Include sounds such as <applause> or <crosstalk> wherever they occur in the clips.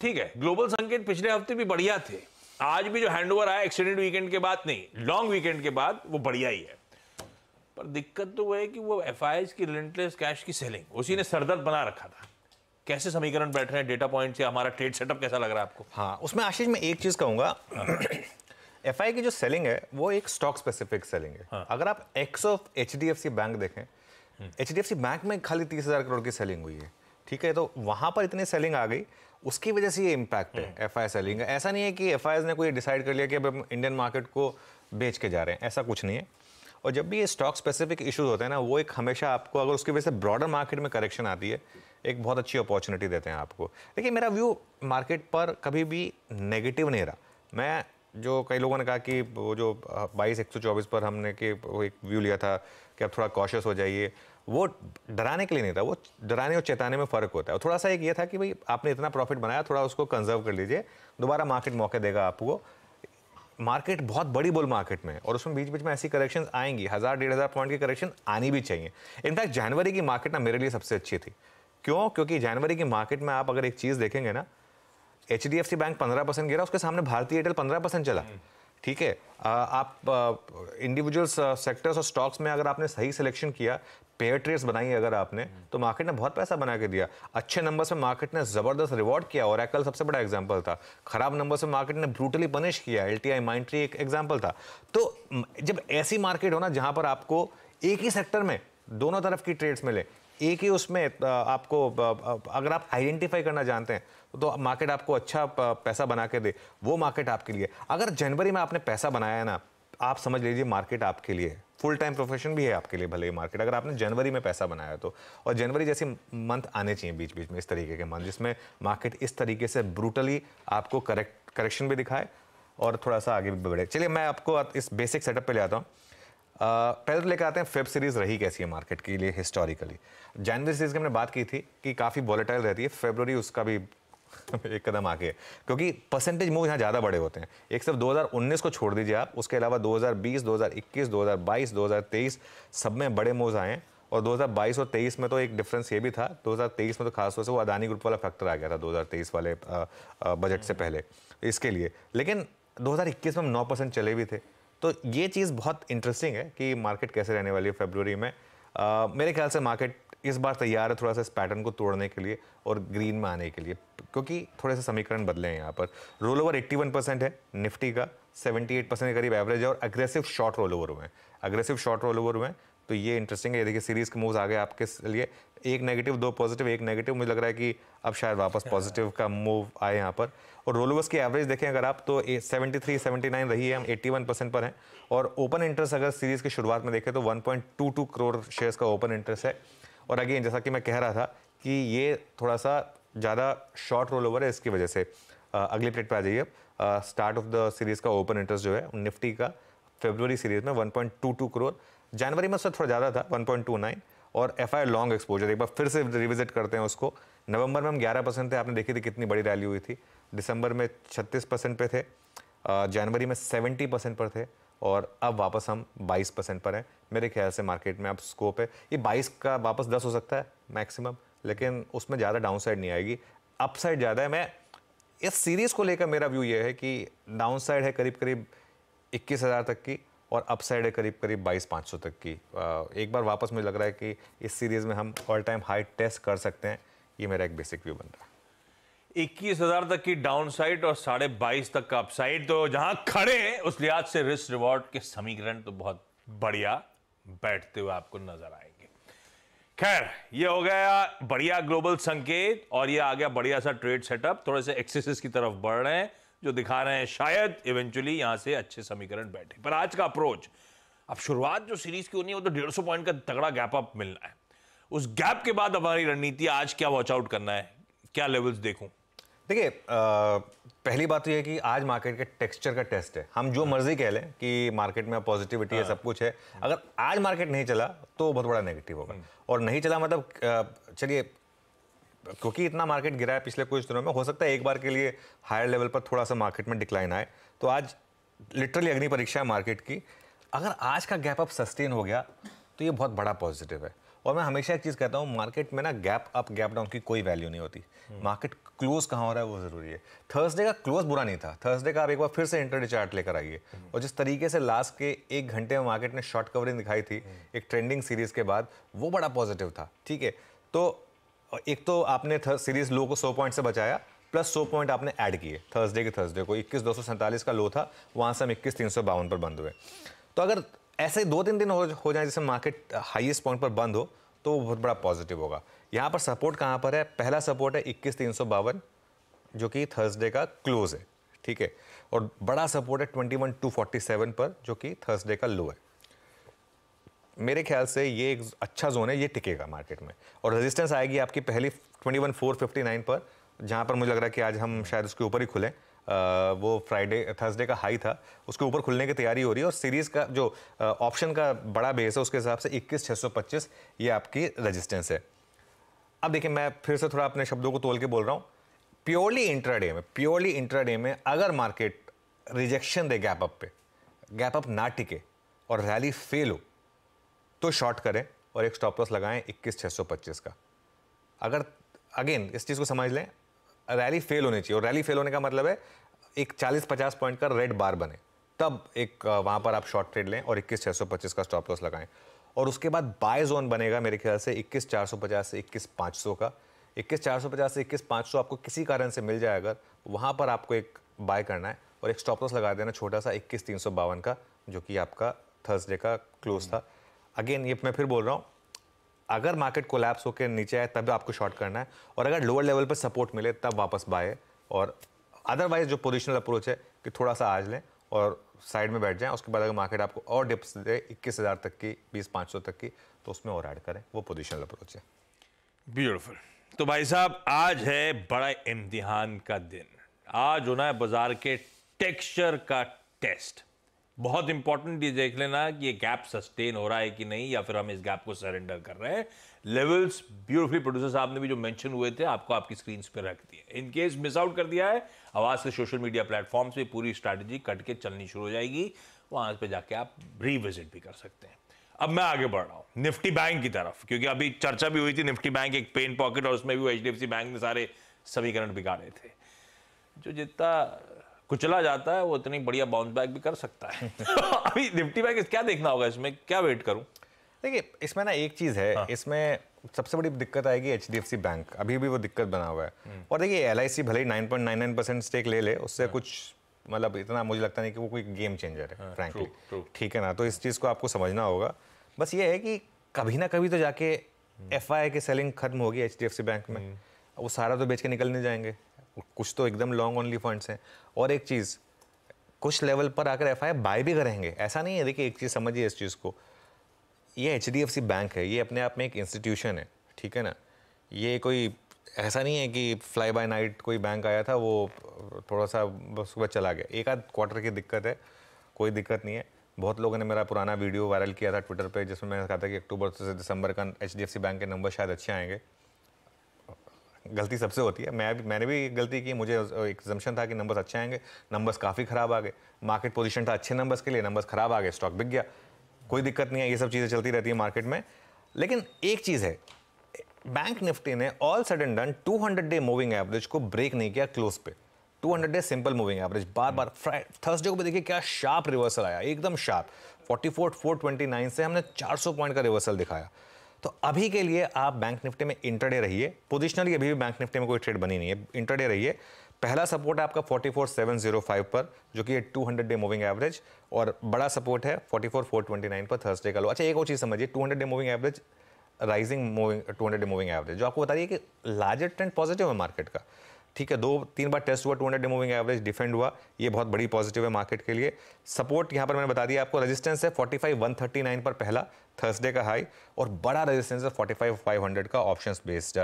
ठीक है ग्लोबल संकेत पिछले हफ्ते भी बढ़िया थे आज भी जो हैंडओवर आया एक्सटेंडेड वीकेंड के बाद नहीं लॉन्ग वीकेंड के बाद वो बढ़िया ही है पर दिक्कत तो वो है कि वो एफ की रिलेंटलेस कैश की सेलिंग उसी ने सरदर्द बना रखा था कैसे समीकरण बैठ रहे हैं डेटा पॉइंट से हमारा ट्रेड सेटअप कैसा लग रहा है आपको हाँ उसमें आशीष मैं एक चीज़ कहूंगा एफ की जो सेलिंग है वो एक स्टॉक स्पेसिफिक सेलिंग है हाँ. अगर आप एक्स ऑफ एच बैंक देखें एच हम्म। बैंक में खाली तीस करोड़ की सेलिंग हुई है ठीक है तो वहां पर इतनी सेलिंग आ गई उसकी वजह से ये इम्पैक्ट है एफ आई सेलिंग ऐसा नहीं है कि एफ ने कोई डिसाइड कर लिया कि अब हम इंडियन मार्केट को बेच के जा रहे हैं ऐसा कुछ नहीं है और जब भी ये स्टॉक स्पेसिफिक इशूज़ होते हैं ना वो एक हमेशा आपको अगर उसकी वजह से ब्रॉडर मार्केट में करेक्शन आती है एक बहुत अच्छी अपॉर्चुनिटी देते हैं आपको देखिए मेरा व्यू मार्केट पर कभी भी नेगेटिव नहीं रहा मैं जो कई लोगों ने कहा कि वो जो बाईस एक पर हमने कि एक व्यू लिया था कि आप थोड़ा कॉशियस हो जाइए वो डराने के लिए नहीं था वो डराने और चेताने में फ़र्क होता है और थोड़ा सा एक ये था कि भाई आपने इतना प्रॉफिट बनाया थोड़ा उसको कंजर्व कर लीजिए दोबारा मार्केट मौके देगा आपको मार्केट बहुत बड़ी बोल मार्केट में और उसमें बीच बीच में ऐसी करेक्शन आएंगी हज़ार डेढ़ हज़ार पॉइंट की करेक्शन आनी भी चाहिए इनफैक्ट जनवरी की मार्केट ना मेरे लिए सबसे अच्छी थी क्यों क्योंकि जनवरी की मार्केट में आप अगर एक चीज़ देखेंगे ना एच बैंक पंद्रह परसेंट गिरा उसके सामने भारतीय एयरटेल पंद्रह परसेंट चला ठीक है आप इंडिविजुअल सेक्टर्स और स्टॉक्स में अगर आपने सही सिलेक्शन किया पेयर ट्रेड्स बनाई अगर आपने तो मार्केट ने बहुत पैसा बना के दिया अच्छे नंबर से मार्केट ने जबरदस्त रिवॉर्ड किया और एकल सबसे बड़ा एग्जाम्पल था खराब नंबर से मार्केट ने ब्रूटली पनिश किया एल टी आई माइंट्री एक एग्जाम्पल था तो जब ऐसी मार्केट हो ना जहाँ पर आपको एक ही सेक्टर में दोनों तरफ की ट्रेड्स मिले एक ही उसमें आपको अगर आप आइडेंटिफाई करना जानते हैं तो मार्केट आपको अच्छा पैसा बना के दे वो मार्केट आपके लिए अगर जनवरी में आपने पैसा बनाया है ना आप समझ लीजिए मार्केट आपके लिए फुल टाइम प्रोफेशन भी है आपके लिए भले ही मार्केट अगर आपने जनवरी में पैसा बनाया तो और जनवरी जैसे मंथ आने चाहिए बीच बीच में इस तरीके के मंथ जिसमें मार्केट इस तरीके से ब्रूटली आपको करेक्ट करेक्शन भी दिखाए और थोड़ा सा आगे भी बढ़े चलिए मैं आपको इस बेसिक सेटअप पर ले आता हूँ पहले तो लेकर आते हैं फेब सीरीज़ रही कैसी है मार्केट के लिए हिस्टोरिकली जनवरी सीरीज़ की हमने बात की थी कि काफ़ी वॉलेटाइल रहती है फेबररी उसका भी <laughs> एक कदम आगे क्योंकि परसेंटेज मूव यहाँ ज़्यादा बड़े होते हैं एक सिर्फ 2019 को छोड़ दीजिए आप उसके अलावा 2020, 2021, 2022, 2023 सब में बड़े मूव आए और 2022 और 23 में तो एक डिफरेंस ये भी था 2023 में तो खासतौर से वो अदानी ग्रुप वाला फैक्टर आ गया था 2023 वाले बजट से हम्म। पहले इसके लिए लेकिन 2021 में हम नौ परसेंट चले भी थे तो ये चीज़ बहुत इंटरेस्टिंग है कि मार्केट कैसे रहने वाली है फेबररी में आ, मेरे ख्याल से मार्केट इस बार तैयार है थोड़ा सा इस पैटर्न को तोड़ने के लिए और ग्रीन में आने के लिए क्योंकि थोड़े से समीकरण बदले हैं यहाँ पर roll over eighty one percent है निफ्टी का सेवेंटी एट परसेंट के करीब एवरेज है और अग्रेसिव शॉर्ट रोल ओवर हुए हैं अग्रेसिव शॉर्ट रोल ओवर हुए हैं तो ये इंटरेस्टिंग है देखिए सीरीज के मूव्स आ गए आपके लिए एक नेगेटिव दो पॉजिटिव एक नेगेटिव मुझे लग रहा है कि अब शायद वापस पॉजिटिव अच्छा। का मूव आए यहाँ पर और रोलोवर्स की एवरेज देखें अगर आप तो सेवेंटी थ्री सेवेंटी नाइन रही है हम एट्टी वन परसेंट पर हैं और ओपन इंटरेस्ट अगर सीरीज़ की शुरुआत में देखें तो one point two two crore shares का ओपन इंटरेस्ट है और अगेन जैसा कि मैं कह रहा था कि ये थोड़ा सा ज़्यादा शॉर्ट रोल ओवर है इसकी वजह से अगली प्लेट पर आ जाइए अब स्टार्ट ऑफ द सीरीज़ का ओपन इंटरेस्ट जो है निफ्टी का फेबरवरी सीरीज़ में one point two two crore जनवरी में उससे थोड़ा ज़्यादा था 1.29 और एफ लॉन्ग एक्सपोजर एक बार फिर से रिविजिट करते हैं उसको नवंबर में हम 11 परसेंट थे आपने देखी थी कितनी बड़ी रैली हुई थी दिसंबर में 36 परसेंट पे थे जनवरी में 70 परसेंट पर थे और अब वापस हम 22 परसेंट पर हैं मेरे ख्याल से मार्केट में अब स्कोप है ये बाईस का वापस दस हो सकता है मैक्सिमम लेकिन उसमें ज़्यादा साइड नहीं आएगी अपसाइड ज़्यादा है मैं इस सीरीज़ को लेकर मेरा व्यू ये है कि साइड है करीब करीब इक्कीस तक की और अपसाइड है करीब करीब बाईस पाँच सौ तक की एक बार वापस मुझे लग रहा है कि इस सीरीज़ में हम ऑल टाइम हाई टेस्ट कर सकते हैं ये मेरा एक बेसिक व्यू बन रहा है इक्कीस हजार तक की डाउन साइड और साढ़े बाईस तक का अपसाइड तो जहां खड़े उस लिहाज से रिस्क रिवॉर्ड के समीकरण तो बहुत बढ़िया बैठते हुए आपको नजर आएंगे खैर ये हो गया बढ़िया ग्लोबल संकेत और ये आ गया बढ़िया सा ट्रेड सेटअप थोड़े से एक्सेसिस की तरफ बढ़ रहे हैं जो दिखा रहे हैं शायद इवेंचुअली यहां से अच्छे समीकरण बैठे पर आज का अप्रोच अब शुरुआत जो सीरीज की होनी है वो तो डेढ़ सौ पॉइंट का तगड़ा गैप अप मिलना है उस गैप के बाद हमारी रणनीति आज क्या वॉच आउट करना है क्या लेवल्स देखूं देखिए पहली बात तो यह कि आज मार्केट के टेक्सचर का टेस्ट है हम जो हाँ। मर्जी कह लें कि मार्केट में पॉजिटिविटी है हाँ। सब कुछ है अगर आज मार्केट नहीं चला तो बहुत बड़ा नेगेटिव होगा हम्म। और नहीं चला मतलब चलिए क्योंकि इतना मार्केट गिरा है पिछले कुछ दिनों में हो सकता है एक बार के लिए हायर लेवल पर थोड़ा सा मार्केट में डिक्लाइन आए तो आज लिटरली अग्नि परीक्षा है मार्केट की अगर आज का गैप अप सस्टेन हो गया तो ये बहुत बड़ा पॉजिटिव है और मैं हमेशा एक चीज़ कहता हूँ मार्केट में ना गैप अप गैप डाउन की कोई वैल्यू नहीं होती मार्केट हम्म। क्लोज कहाँ हो रहा है वो ज़रूरी है थर्सडे का क्लोज बुरा नहीं था थर्सडे का आप एक बार फिर से इंटरडे चार्ट लेकर आइए हम्म। और जिस तरीके से लास्ट के एक घंटे में मार्केट ने शॉर्ट कवरिंग दिखाई थी हम्म। एक ट्रेंडिंग सीरीज के बाद वो बड़ा पॉजिटिव था ठीक है तो और एक तो आपने सीरीज लो को सौ पॉइंट से बचाया प्लस सौ पॉइंट आपने ऐड किए थर्सडे के थर्सडे को इक्कीस दो का लो था वहाँ से हम इक्कीस तीन पर बंद हुए तो अगर ऐसे दो तीन दिन हो, जाए जैसे मार्केट हाइएस्ट पॉइंट पर बंद हो तो वो बहुत बड़ा पॉजिटिव होगा यहाँ पर सपोर्ट कहाँ पर है पहला सपोर्ट है इक्कीस तीन सौ बावन जो कि थर्सडे का क्लोज है ठीक है और बड़ा सपोर्ट है twenty one two forty seven पर जो कि थर्सडे का लो है मेरे ख्याल से ये एक अच्छा जोन है ये टिकेगा मार्केट में और रेजिस्टेंस आएगी आपकी पहली twenty one four fifty nine पर जहाँ पर मुझे लग रहा है कि आज हम शायद उसके ऊपर ही खुलें वो फ्राइडे थर्सडे का हाई था उसके ऊपर खुलने की तैयारी हो रही है और सीरीज़ का जो ऑप्शन का बड़ा बेस है उसके हिसाब से इक्कीस छः सौ पच्चीस ये आपकी रजिस्टेंस है अब देखिए मैं फिर से थोड़ा अपने शब्दों को तोल के बोल रहा हूँ प्योरली इंट्राडे में प्योरली इंट्राडे में अगर मार्केट रिजेक्शन दे गैप अप पे गैप अप ना टिके और रैली फेल हो तो शॉर्ट करें और एक स्टॉप लॉस लगाएं इक्कीस छः सौ पच्चीस का अगर अगेन इस चीज़ को समझ लें रैली फेल होनी चाहिए और रैली फेल होने का मतलब है एक चालीस पचास पॉइंट का रेड बार बने तब एक वहाँ पर आप शॉर्ट ट्रेड लें और इक्कीस छः सौ पच्चीस का स्टॉप लॉस लगाएं और उसके बाद बाय जोन बनेगा मेरे ख्याल से इक्कीस चार सौ पचास से इक्कीस पाँच सौ का इक्कीस चार सौ पचास से इक्कीस पाँच सौ आपको किसी कारण से मिल जाए अगर वहाँ पर आपको एक बाय करना है और एक स्टॉप लॉस लगा देना छोटा सा इक्कीस तीन सौ बावन का जो कि आपका थर्सडे का क्लोज था अगेन ये मैं फिर बोल रहा हूँ अगर मार्केट कोलैप्स होकर नीचे आए तब आपको शॉर्ट करना है और अगर लोअर लेवल पर सपोर्ट मिले तब वापस बाय और अदरवाइज जो पोजिशनल अप्रोच है कि थोड़ा सा आज लें और साइड में बैठ जाएं उसके बाद अगर मार्केट आपको और डिप्स दे इक्कीस हज़ार तक की बीस पाँच सौ तक की तो उसमें और ऐड करें वो पोजिशनल अप्रोच है ब्यूटिफुल तो भाई साहब आज है बड़ा इम्तिहान का दिन आज होना है बाजार के टेक्सचर का टेस्ट बहुत इंपॉर्टेंट ये देख लेना कि ये गैप सस्टेन हो रहा है कि नहीं या फिर हम इस गैप को सरेंडर कर रहे हैं लेवल्स ब्यूटीफुली प्रोड्यूसर साहब ने भी जो मेंशन हुए थे आपको आपकी स्क्रीन पर रख दिए इन केस मिस आउट कर दिया है आवाज के सोशल मीडिया प्लेटफॉर्म से पूरी स्ट्रैटेजी कट के चलनी शुरू हो जाएगी वहां पर जाके आप रिविजिट भी कर सकते हैं अब मैं आगे बढ़ रहा हूँ निफ्टी बैंक की तरफ क्योंकि अभी चर्चा भी हुई थी निफ्टी बैंक एक पेन पॉकेट और उसमें भी एच बैंक ने सारे समीकरण बिगाड़े थे जो जितना कुचला जाता है वो इतनी बढ़िया बाउंस बैक भी कर सकता है <laughs> <laughs> अभी निफ्टी बैंक क्या देखना होगा इसमें क्या वेट करूँ देखिए इसमें ना एक चीज़ है हाँ। इसमें सबसे बड़ी दिक्कत आएगी एच बैंक अभी भी वो दिक्कत बना हुआ है हम्म। और देखिए एल भले ही nine point nine nine percent stake ले ले उससे हाँ। कुछ मतलब इतना मुझे लगता नहीं कि वो कोई गेम चेंजर है फ्रैंकली हाँ, ठीक है ना तो इस चीज़ को आपको समझना होगा बस ये है कि कभी ना कभी तो जाके एफ आई की सेलिंग खत्म होगी एच बैंक में हम्म। वो सारा तो बेच के निकलने जाएंगे कुछ तो एकदम लॉन्ग ओनली फंड्स हैं और एक चीज़ कुछ लेवल पर आकर एफ बाय भी करेंगे ऐसा नहीं है देखिए एक चीज़ समझिए इस चीज़ को ये एच बैंक है ये अपने आप में एक इंस्टीट्यूशन है ठीक है ना ये कोई ऐसा नहीं है कि फ्लाई बाय नाइट कोई बैंक आया था वो थोड़ा सा बस सुबह चला गया एक आध क्वार्टर की दिक्कत है कोई दिक्कत नहीं है बहुत लोगों ने मेरा पुराना वीडियो वायरल किया था ट्विटर पे जिसमें मैंने कहा था कि अक्टूबर से दिसंबर का एच बैंक के नंबर शायद अच्छे आएंगे गलती सबसे होती है मैं भी मैंने भी गलती की मुझे एक था कि नंबर्स अच्छे आएंगे नंबर्स काफ़ी ख़राब आ गए मार्केट पोजीशन था अच्छे नंबर्स के लिए नंबर्स ख़राब आ गए स्टॉक बिक गया कोई दिक्कत नहीं है ये सब चीज़ें चलती रहती है मार्केट में लेकिन एक चीज़ है बैंक निफ्टी ने all sudden done two day moving average को ब्रेक नहीं किया क्लोज पे 200 डे सिंपल मूविंग एवरेज बार बार थर्सडे हम्म। को भी देखिए क्या शार्प रिवर्सल आया एकदम शार्प 44 429 से हमने 400 पॉइंट का रिवर्सल दिखाया तो अभी के लिए आप बैंक निफ्टी में इंटरडे रहिए पोजिशनली अभी भी बैंक निफ्टी में कोई ट्रेड बनी नहीं है इंटरडे रहिए पहला सपोर्ट है आपका 44705 पर जो कि ये 200 डे मूविंग एवरेज और बड़ा सपोर्ट है 44429 पर थर्सडे का लो अच्छा एक और चीज़ समझिए 200 day moving average rising moving 200 day moving average जो आपको बता रही है कि लार्जर ट्रेंड पॉजिटिव है मार्केट का ठीक है दो तीन बार टेस्ट हुआ two hundred moving average defend हुआ ये बहुत बड़ी पॉजिटिव है मार्केट के लिए सपोर्ट यहाँ पर मैंने बता दिया आपको रेजिस्टेंस है फोर्टी नाइन पर पहला थर्सडे का हाई और बड़ा रेजिस्टेंस है फोर्टी हंड्रेड का ऑप्शन बेस्ड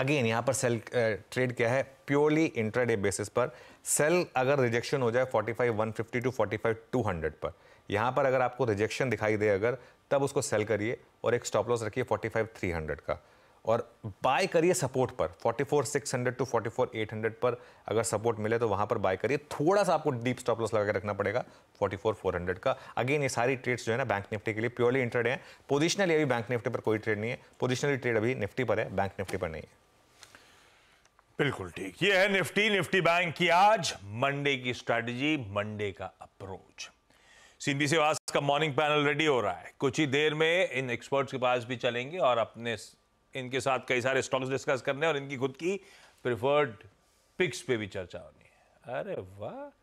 अगेन यहाँ पर सेल ट्रेड क्या है प्योरली इंट्राडे बेसिस पर सेल अगर रिजेक्शन हो जाए forty five one fifty two forty five two hundred पर यहाँ पर अगर आपको रिजेक्शन दिखाई दे अगर तब उसको सेल करिए और एक स्टॉप लॉस रखिए फोर्टी फाइव थ्री हंड्रेड का और बाय करिए सपोर्ट पर 44600 टू 44800 पर अगर सपोर्ट मिले तो वहां पर बाय करिए थोड़ा सा आपको डीप स्टॉप लॉस लगा के रखना पड़ेगा 44400 का अगेन ये सारी ट्रेड्स जो है ना बैंक निफ्टी के लिए प्योरली इंटरेड है पोजिशनली अभी बैंक निफ्टी पर कोई ट्रेड नहीं है पोजिशनली ट्रेड अभी निफ्टी पर है बैंक निफ्टी पर नहीं है बिल्कुल ठीक ये है निफ्टी निफ्टी बैंक की आज मंडे की स्ट्रैटेजी मंडे का अप्रोच सीनबीसी आवाज का मॉर्निंग पैनल रेडी हो रहा है कुछ ही देर में इन एक्सपर्ट्स के पास भी चलेंगे और अपने इनके साथ कई सारे स्टॉक्स डिस्कस करने और इनकी खुद की प्रिफर्ड पिक्स पे भी चर्चा होनी है अरे वाह